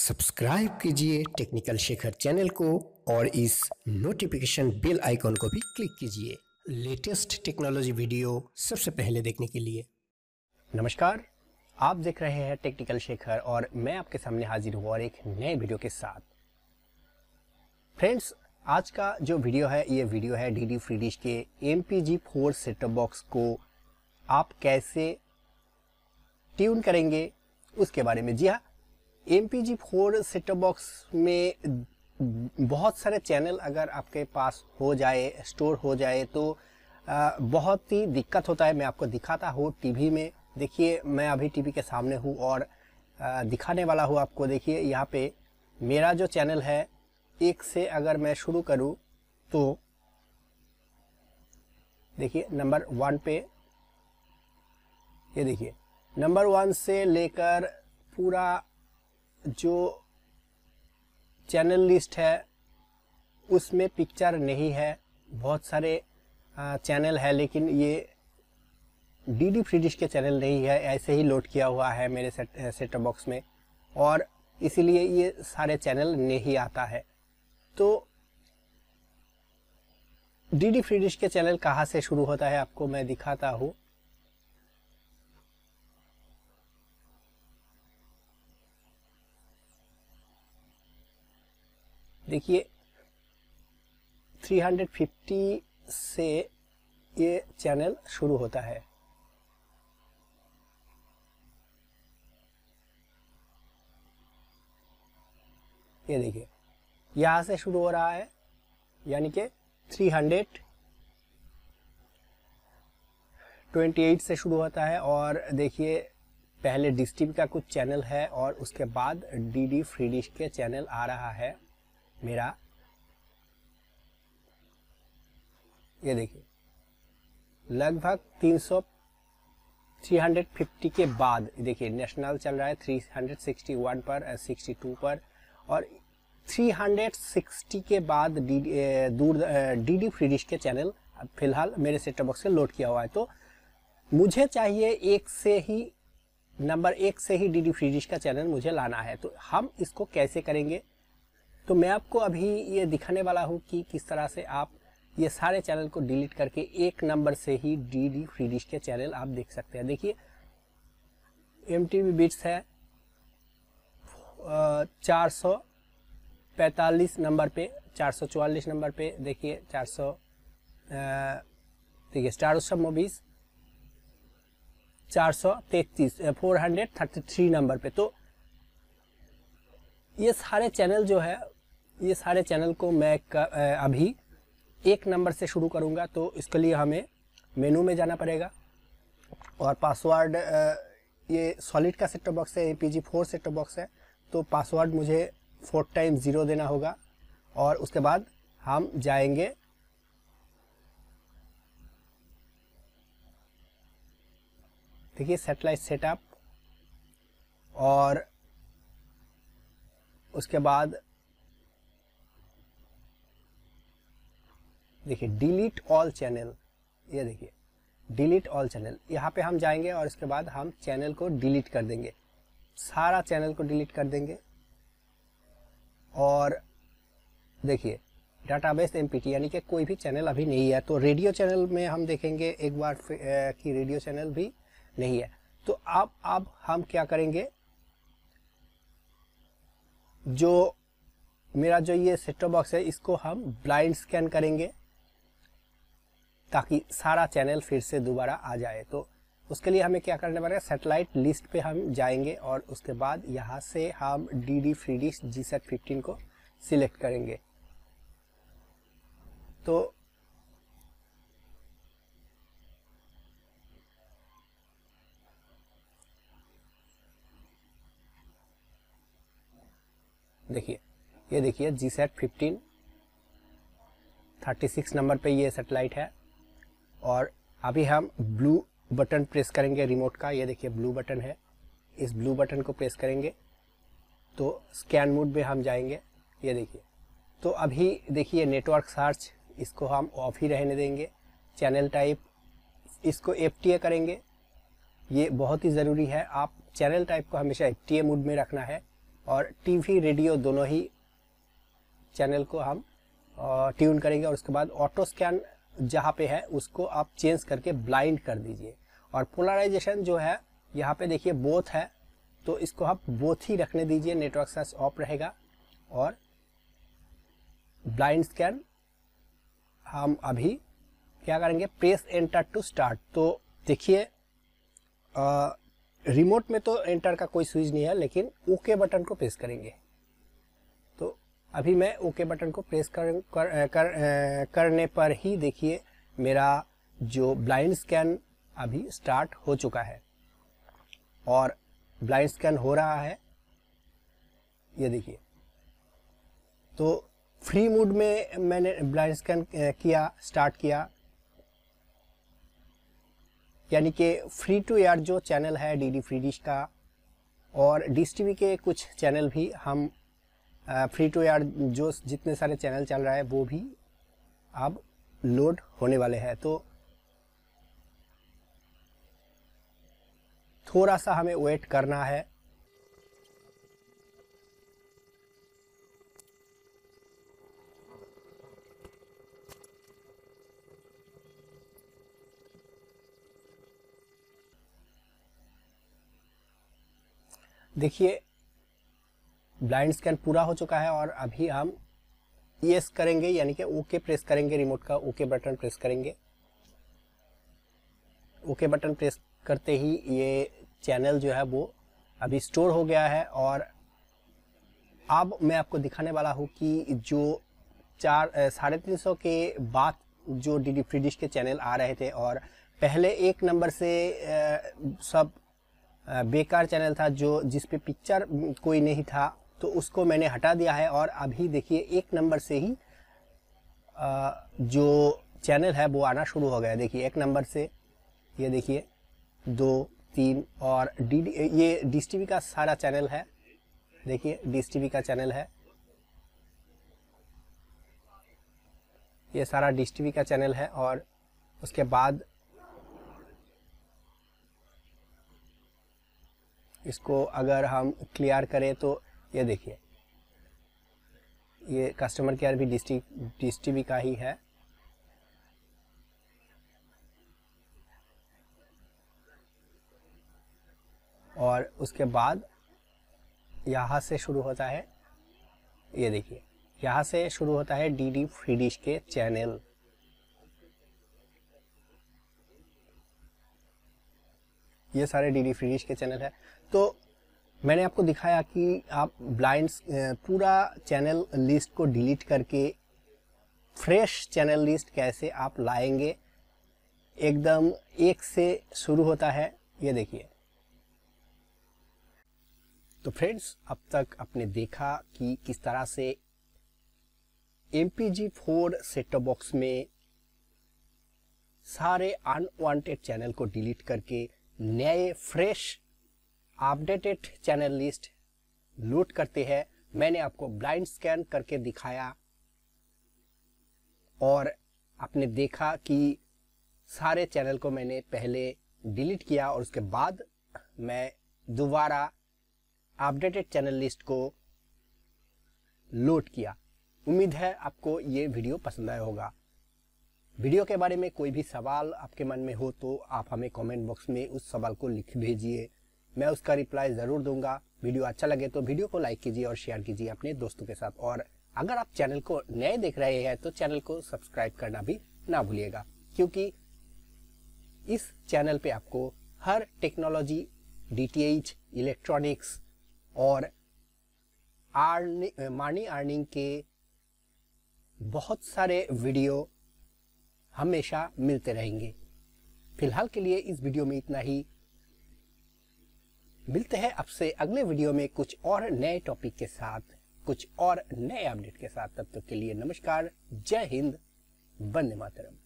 subscribe कीजिए technical Shekhar channel को और इस नोटिफिकेशन बेल आइकॉन को भी क्लिक कीजिए लेटेस्ट टेक्नोलॉजी वीडियो सबसे पहले देखने के लिए नमस्कार आप देख रहे हैं टेक्निकल शेखर और मैं आपके सामने हाजिर हूँ और एक नए वीडियो के साथ फ्रेंड्स आज का जो वीडियो है ये वीडियो है डी डी फ्री डिश के M P G four setup box को आप कैसे ट्यून करेंगे उसके बारे में जी हाँ M P G four set box में बहुत सारे चैनल अगर आपके पास हो जाए स्टोर हो जाए तो बहुत ही दिक्कत होता है मैं आपको दिखाता हूँ टीवी में देखिए मैं अभी टीवी के सामने हूँ और दिखाने वाला हूँ आपको देखिए यहाँ पे मेरा जो चैनल है एक से अगर मैं शुरू करूँ तो देखिए नंबर वन पे ये देखिए नंबर वन से लेकर पूरा जो चैनल लिस्ट है उसमें पिक्चर नहीं है बहुत सारे चैनल है लेकिन ये डी डी फ्री डिश के चैनल नहीं है ऐसे ही लोड किया हुआ है मेरे सेट बॉक्स में और इसीलिए ये सारे चैनल नहीं आता है तो डी डी फ्री डिश के चैनल कहाँ से शुरू होता है आपको मैं दिखाता हूँ देखिए 350 से ये चैनल शुरू होता है ये देखिए यहाँ से शुरू हो रहा है यानी कि 328 से शुरू होता है और देखिए पहले डिस्टिव का कुछ चैनल है और उसके बाद डी डी फ्री डिश के चैनल आ रहा है मेरा ये देखिए लगभग 300 350 के बाद देखिए नेशनल चल रहा है 361 पर 62 uh, पर और 360 के बाद uh, दूर डी डी फ्री डिश के चैनल फिलहाल मेरे सेट बॉक्स से लोड किया हुआ है तो मुझे चाहिए एक से ही नंबर एक से ही डी डी फ्री डिश का चैनल मुझे लाना है तो हम इसको कैसे करेंगे तो मैं आपको अभी ये दिखाने वाला हूँ कि किस तरह से आप ये सारे चैनल को डिलीट करके एक नंबर से ही डी डी फ्री डिश के चैनल आप देख सकते हैं देखिए एम टी वी बिट्स है चार सौ नंबर पे चार सौ चौवालीस नंबर पे देखिए चार सौ देखिए स्टार उत्सव मूवीज चार सौ तैतीस four hundred thirty three number पे तो ये सारे चैनल जो है ये सारे चैनल को मैं अभी एक नंबर से शुरू करूँगा तो इसके लिए हमें मेनू में जाना पड़ेगा और पासवर्ड ये सॉलिड का सेट बॉक्स है A P G four set box है तो पासवर्ड मुझे फोर टाइम ज़ीरो देना होगा और उसके बाद हम जाएंगे देखिए सेटेलाइट सेटअप और उसके बाद देखिए डिलीट ऑल चैनल ये देखिए डिलीट ऑल चैनल यहाँ पे हम जाएंगे और इसके बाद हम चैनल को डिलीट कर देंगे सारा चैनल को डिलीट कर देंगे और देखिए डाटाबेस एमपीटी यानी कि कोई भी चैनल अभी नहीं है तो रेडियो चैनल में हम देखेंगे एक बार कि रेडियो चैनल भी नहीं है तो अब अब हम क्या करेंगे जो मेरा जो ये सेट बॉक्स है इसको हम ब्लाइंड स्कैन करेंगे ताकि सारा चैनल फिर से दोबारा आ जाए तो उसके लिए हमें क्या करना पड़ेगा सेटेलाइट लिस्ट पे हम जाएंगे और उसके बाद यहाँ से हम D D free D G sat fifteen को सिलेक्ट करेंगे तो देखिए ये देखिए G sat fifteen thirty six number पे ये सेटेलाइट है और अभी हम ब्लू बटन प्रेस करेंगे रिमोट का ये देखिए ब्लू बटन है इस ब्लू बटन को प्रेस करेंगे तो स्कैन मोड में हम जाएंगे ये देखिए तो अभी देखिए नेटवर्क सर्च इसको हम ऑफ ही रहने देंगे चैनल टाइप इसको एफ करेंगे ये बहुत ही ज़रूरी है आप चैनल टाइप को हमेशा एफ मोड में रखना है और टीवी रेडियो दोनों ही चैनल को हम ट्यून करेंगे और उसके बाद ऑटो स्कैन जहाँ पे है उसको आप चेंज करके ब्लाइंड कर दीजिए और पोलराइजेशन जो है यहाँ पे देखिए बोथ है तो इसको आप बोथ ही रखने दीजिए नेटवर्क सेंस ऑफ रहेगा और ब्लाइंड स्कैन हम अभी क्या करेंगे प्रेस एंटर टू स्टार्ट तो देखिए रिमोट में तो एंटर का कोई स्विच नहीं है लेकिन ओके बटन को प्रेस करेंगे अभी मैं ओके बटन को प्रेस कर, कर, कर करने पर ही देखिए मेरा जो ब्लाइंड स्कैन अभी स्टार्ट हो चुका है और ब्लाइंड स्कैन हो रहा है ये देखिए तो फ्री मूड में मैंने ब्लाइंड स्कैन किया स्टार्ट किया यानी कि फ्री टू एयर जो चैनल है डी डी फ्री डिश का और डिस टी के कुछ चैनल भी हम फ्री टू एयर जो जितने सारे चैनल चल रहा है वो भी अब लोड होने वाले हैं तो थोड़ा सा हमें वेट करना है देखिए ब्लाइंड स्कैन पूरा हो चुका है और अभी हम यस e करेंगे यानी कि ओके प्रेस करेंगे रिमोट का ओके बटन प्रेस करेंगे ओके बटन प्रेस करते ही ये चैनल जो है वो अभी स्टोर हो गया है और अब मैं आपको दिखाने वाला हूँ कि जो चार साढ़े तीन सौ के बाद जो डी डी फ्री डिश के चैनल आ रहे थे और पहले एक नंबर से सब बेकार चैनल था जो जिस पे पिक्चर कोई नहीं था तो उसको मैंने हटा दिया है और अभी देखिए एक नंबर से ही आ, जो चैनल है वो आना शुरू हो गया देखिए एक नंबर से ये देखिए दो तीन और डी ये डी का सारा चैनल है देखिए डी का चैनल है ये सारा डी का चैनल है और उसके बाद इसको अगर हम क्लियर करें तो ये देखिए ये कस्टमर केयर भी डिस्ट्रिक्ट डी का ही है और उसके बाद यहाँ से शुरू होता है ये देखिए यहाँ से शुरू होता है डी डी फ्री डिश के चैनल ये सारे डी डी फ्री डिश के चैनल है तो मैंने आपको दिखाया कि आप ब्लाइंड पूरा चैनल लिस्ट को डिलीट करके फ्रेश चैनल लिस्ट कैसे आप लाएंगे एकदम एक से शुरू होता है ये देखिए तो फ्रेंड्स अब तक आपने देखा कि किस तरह से M P G four set box में सारे अनवांटेड चैनल को डिलीट करके नए फ्रेश अपडेटेड चैनल लिस्ट लूट करते हैं मैंने आपको ब्लाइंड स्कैन करके दिखाया और आपने देखा कि सारे चैनल को मैंने पहले डिलीट किया और उसके बाद मैं दोबारा अपडेटेड चैनल लिस्ट को लोड किया उम्मीद है आपको ये वीडियो पसंद आया होगा वीडियो के बारे में कोई भी सवाल आपके मन में हो तो आप हमें कमेंट बॉक्स में उस सवाल को लिख भेजिए मैं उसका रिप्लाई ज़रूर दूंगा वीडियो अच्छा लगे तो वीडियो को लाइक कीजिए और शेयर कीजिए अपने दोस्तों के साथ और अगर आप चैनल को नए देख रहे हैं तो चैनल को सब्सक्राइब करना भी ना भूलिएगा क्योंकि इस चैनल पे आपको हर टेक्नोलॉजी डीटीएच इलेक्ट्रॉनिक्स और मनी अर्निंग के बहुत सारे वीडियो हमेशा मिलते रहेंगे फिलहाल के लिए इस वीडियो में इतना ही मिलते हैं आपसे अगले वीडियो में कुछ और नए टॉपिक के साथ कुछ और नए अपडेट के साथ तब तक तो के लिए नमस्कार जय हिंद वंदे मातरम